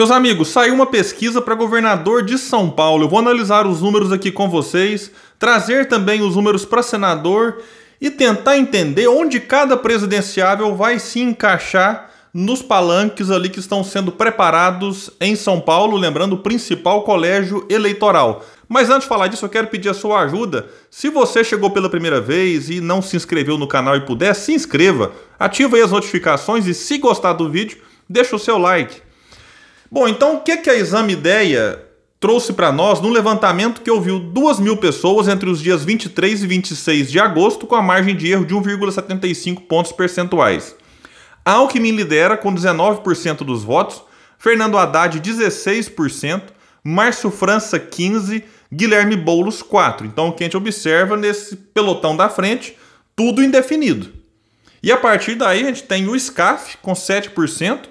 Meus amigos, saiu uma pesquisa para governador de São Paulo. Eu vou analisar os números aqui com vocês, trazer também os números para senador e tentar entender onde cada presidenciável vai se encaixar nos palanques ali que estão sendo preparados em São Paulo, lembrando o principal colégio eleitoral. Mas antes de falar disso, eu quero pedir a sua ajuda. Se você chegou pela primeira vez e não se inscreveu no canal e puder, se inscreva, ative aí as notificações e se gostar do vídeo, deixa o seu like. Bom, então o que, que a Exame Ideia trouxe para nós no levantamento que ouviu 2 mil pessoas entre os dias 23 e 26 de agosto, com a margem de erro de 1,75 pontos percentuais? Alckmin lidera com 19% dos votos, Fernando Haddad 16%, Márcio França 15%, Guilherme Boulos 4%. Então o que a gente observa nesse pelotão da frente, tudo indefinido. E a partir daí a gente tem o SCAF com 7%,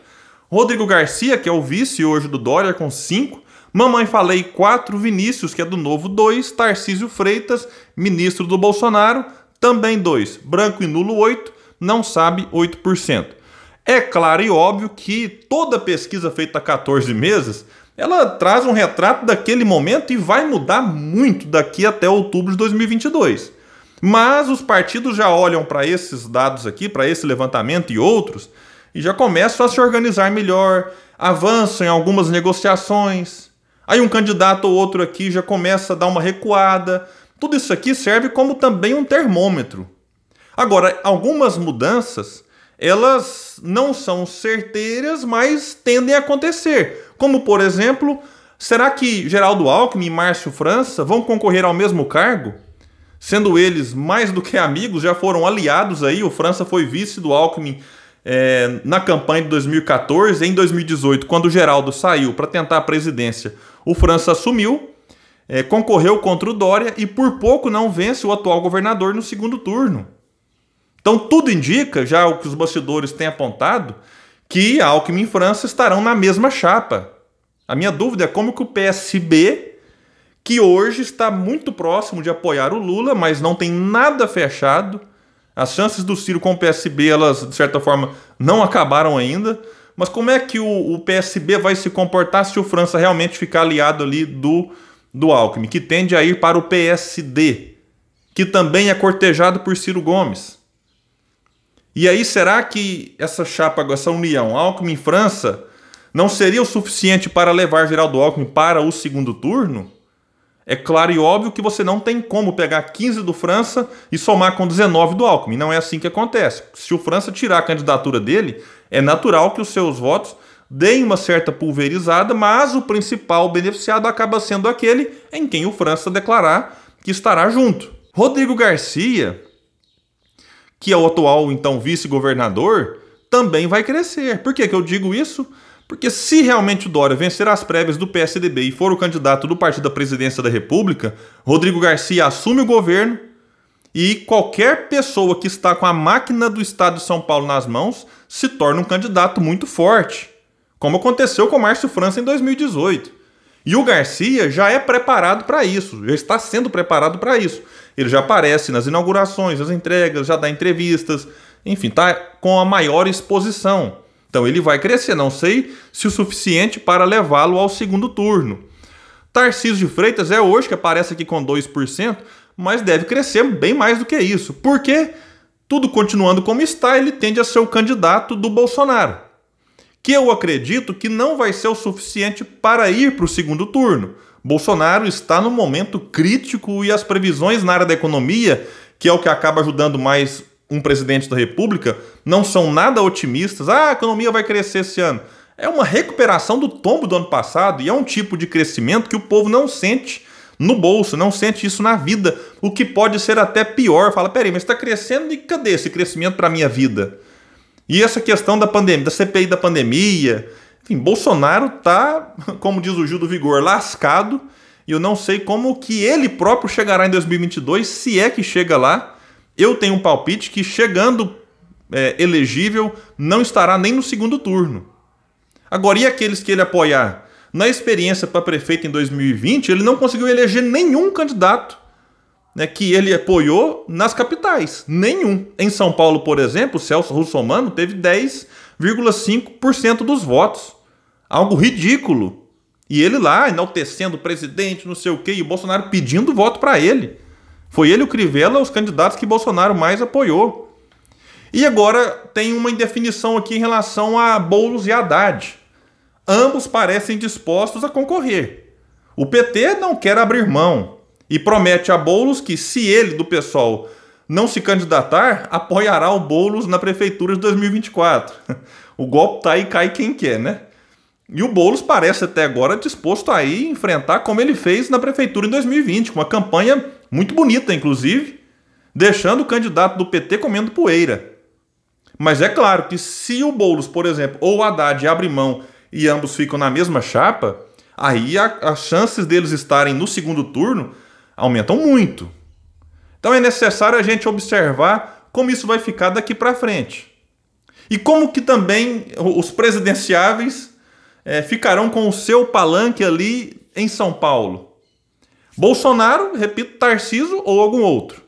Rodrigo Garcia, que é o vice hoje do Dória, com 5. Mamãe Falei 4, Vinícius, que é do Novo 2. Tarcísio Freitas, ministro do Bolsonaro, também 2. Branco e nulo 8, não sabe 8%. É claro e óbvio que toda pesquisa feita há 14 meses, ela traz um retrato daquele momento e vai mudar muito daqui até outubro de 2022. Mas os partidos já olham para esses dados aqui, para esse levantamento e outros, e já começam a se organizar melhor, avançam em algumas negociações. Aí um candidato ou outro aqui já começa a dar uma recuada. Tudo isso aqui serve como também um termômetro. Agora, algumas mudanças, elas não são certeiras, mas tendem a acontecer. Como, por exemplo, será que Geraldo Alckmin e Márcio França vão concorrer ao mesmo cargo? Sendo eles mais do que amigos, já foram aliados aí, o França foi vice do Alckmin é, na campanha de 2014, em 2018, quando o Geraldo saiu para tentar a presidência, o França assumiu, é, concorreu contra o Dória e por pouco não vence o atual governador no segundo turno. Então tudo indica, já o que os bastidores têm apontado, que Alckmin e França estarão na mesma chapa. A minha dúvida é como que o PSB, que hoje está muito próximo de apoiar o Lula, mas não tem nada fechado, as chances do Ciro com o PSB, elas, de certa forma, não acabaram ainda. Mas como é que o, o, PSB vai se comportar se o França realmente ficar aliado ali do, do Alckmin, que tende a ir para o PSD, que também é cortejado por Ciro Gomes? E aí, será que essa chapa, essa união Alckmin-França, não seria o suficiente para levar Geraldo Alckmin para o segundo turno? É claro e óbvio que você não tem como pegar 15 do França e somar com 19 do Alckmin. Não é assim que acontece. Se o França tirar a candidatura dele, é natural que os seus votos deem uma certa pulverizada, mas o principal beneficiado acaba sendo aquele em quem o França declarar que estará junto. Rodrigo Garcia, que é o atual então vice-governador, também vai crescer. Por que, que eu digo isso? Porque se realmente o Dória vencer as prévias do PSDB e for o candidato do partido da presidência da República, Rodrigo Garcia assume o governo e qualquer pessoa que está com a máquina do Estado de São Paulo nas mãos se torna um candidato muito forte, como aconteceu com Márcio França em 2018. E o Garcia já é preparado para isso, já está sendo preparado para isso. Ele já aparece nas inaugurações, nas entregas, já dá entrevistas, enfim, tá com a maior exposição. Então ele vai crescer, não sei se o suficiente para levá-lo ao segundo turno. Tarcísio de Freitas é hoje que aparece aqui com 2%, mas deve crescer bem mais do que isso, porque tudo continuando como está, ele tende a ser o candidato do Bolsonaro. Que eu acredito que não vai ser o suficiente para ir para o segundo turno. Bolsonaro está num momento crítico e as previsões na área da economia, que é o que acaba ajudando mais um presidente da República não são nada otimistas. Ah, a economia vai crescer esse ano. É uma recuperação do tombo do ano passado e é um tipo de crescimento que o povo não sente no bolso, não sente isso na vida, o que pode ser até pior. Fala, peraí, mas está crescendo e cadê esse crescimento para a minha vida? E essa questão da pandemia, da CPI da pandemia, enfim, Bolsonaro tá, como diz o Gil do Vigor, lascado, e eu não sei como que ele próprio chegará em 2022, se é que chega lá, eu tenho um palpite que chegando é, elegível não estará nem no segundo turno. Agora, e aqueles que ele apoiar? Na experiência para prefeito em 2020, ele não conseguiu eleger nenhum candidato né, que ele apoiou nas capitais. Nenhum. Em São Paulo, por exemplo, Celso Russomano teve 10,5% dos votos. Algo ridículo. E ele lá enaltecendo o presidente, não sei o quê, e o Bolsonaro pedindo voto para ele. Foi ele o Crivella os candidatos que Bolsonaro mais apoiou. E agora tem uma indefinição aqui em relação a Boulos e Haddad. Ambos parecem dispostos a concorrer. O PT não quer abrir mão e promete a Boulos que, se ele do pessoal não se candidatar, apoiará o Boulos na prefeitura de 2024. O golpe tá aí, cai quem quer, né? E o Boulos parece até agora disposto a ir enfrentar como ele fez na prefeitura em 2020, com uma campanha muito bonita inclusive, deixando o candidato do PT comendo poeira. Mas é claro que se o Boulos, por exemplo, ou o Haddad abrem mão e ambos ficam na mesma chapa, aí as chances deles estarem no segundo turno aumentam muito. Então é necessário a gente observar como isso vai ficar daqui para frente. E como que também os presidenciáveis é, ficarão com o seu palanque ali em São Paulo. Bolsonaro, repito, Tarciso ou algum outro.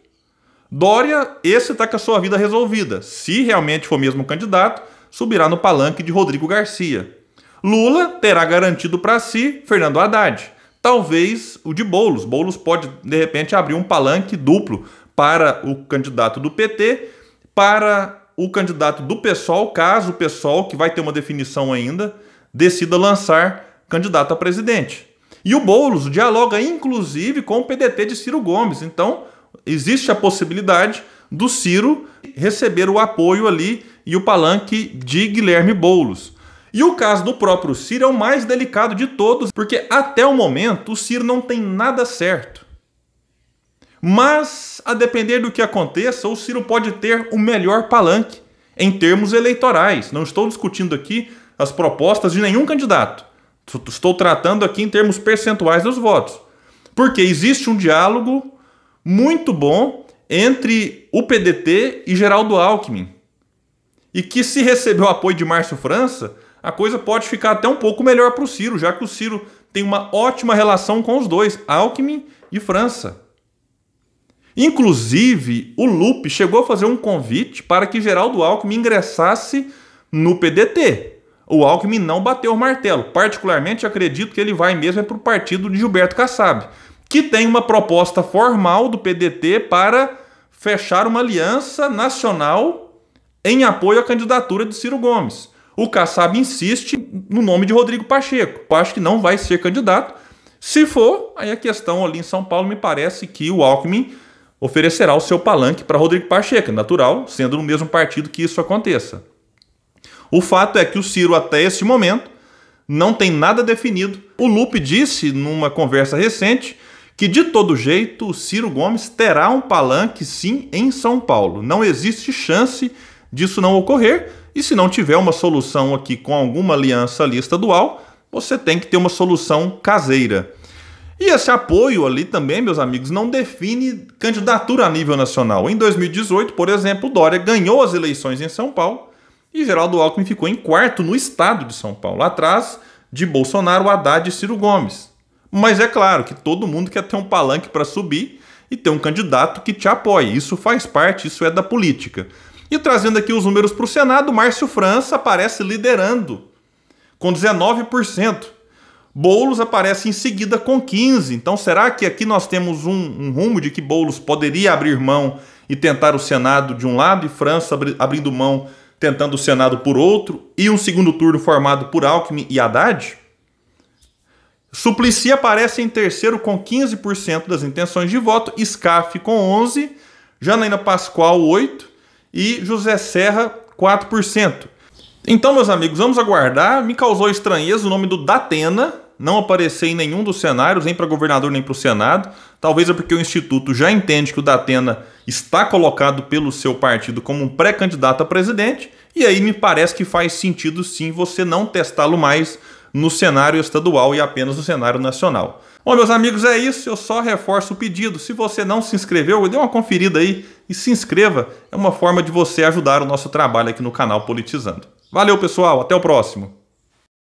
Dória, esse está com a sua vida resolvida. Se realmente for mesmo candidato, subirá no palanque de Rodrigo Garcia. Lula terá garantido para si Fernando Haddad. Talvez o de Boulos. Boulos pode, de repente, abrir um palanque duplo para o candidato do PT, para o candidato do PSOL, caso o PSOL, que vai ter uma definição ainda, decida lançar candidato a presidente. E o Boulos dialoga inclusive com o PDT de Ciro Gomes. Então, existe a possibilidade do Ciro receber o apoio ali e o palanque de Guilherme Boulos. E o caso do próprio Ciro é o mais delicado de todos, porque até o momento o Ciro não tem nada certo. Mas, a depender do que aconteça, o Ciro pode ter o melhor palanque em termos eleitorais. Não estou discutindo aqui as propostas de nenhum candidato. Estou tratando aqui em termos percentuais dos votos. Porque existe um diálogo muito bom entre o PDT e Geraldo Alckmin. E que se receber o apoio de Márcio França, a coisa pode ficar até um pouco melhor para o Ciro, já que o Ciro tem uma ótima relação com os dois, Alckmin e França. Inclusive, o Lupe chegou a fazer um convite para que Geraldo Alckmin ingressasse no PDT. O Alckmin não bateu o martelo. Particularmente, acredito que ele vai mesmo é para o partido de Gilberto Kassab, que tem uma proposta formal do PDT para fechar uma aliança nacional em apoio à candidatura de Ciro Gomes. O Kassab insiste no nome de Rodrigo Pacheco. Eu acho que não vai ser candidato. Se for, aí a questão ali em São Paulo me parece que o Alckmin oferecerá o seu palanque para Rodrigo Pacheco, é natural, sendo no mesmo partido que isso aconteça. O fato é que o Ciro, até esse momento, não tem nada definido. O Lupe disse numa conversa recente que, de todo jeito, o Ciro Gomes terá um palanque sim em São Paulo. Não existe chance disso não ocorrer. E se não tiver uma solução aqui com alguma aliança ali estadual, você tem que ter uma solução caseira. E esse apoio ali também, meus amigos, não define candidatura a nível nacional. Em 2018, por exemplo, Dória ganhou as eleições em São Paulo e Geraldo Alckmin ficou em quarto no estado de São Paulo, atrás de Bolsonaro, Haddad e Ciro Gomes. Mas é claro que todo mundo quer ter um palanque para subir e ter um candidato que te apoie. Isso faz parte, isso é da política. E trazendo aqui os números para o Senado, Márcio França aparece liderando com 19%. Boulos aparece em seguida com 15%. Então será que aqui nós temos um, um rumo de que Boulos poderia abrir mão e tentar o Senado de um lado e França abri abrindo mão tentando o Senado por outro e um segundo turno formado por Alckmin e Haddad? Suplicy aparece em terceiro com 15% das intenções de voto, Scaf com 11%, Janaína Pascoal 8% e José Serra 4%. Então, meus amigos, vamos aguardar. Me causou estranheza o nome do Datena, não aparecer em nenhum dos cenários, nem para governador nem para o Senado. Talvez é porque o Instituto já entende que o Datena está colocado pelo seu partido como um pré-candidato a presidente, e aí me parece que faz sentido sim você não testá-lo mais no cenário estadual e apenas no cenário nacional. Bom, meus amigos, é isso. Eu só reforço o pedido. Se você não se inscreveu, dê uma conferida aí e se inscreva. É uma forma de você ajudar o nosso trabalho aqui no canal Politizando. Valeu, pessoal. Até o próximo.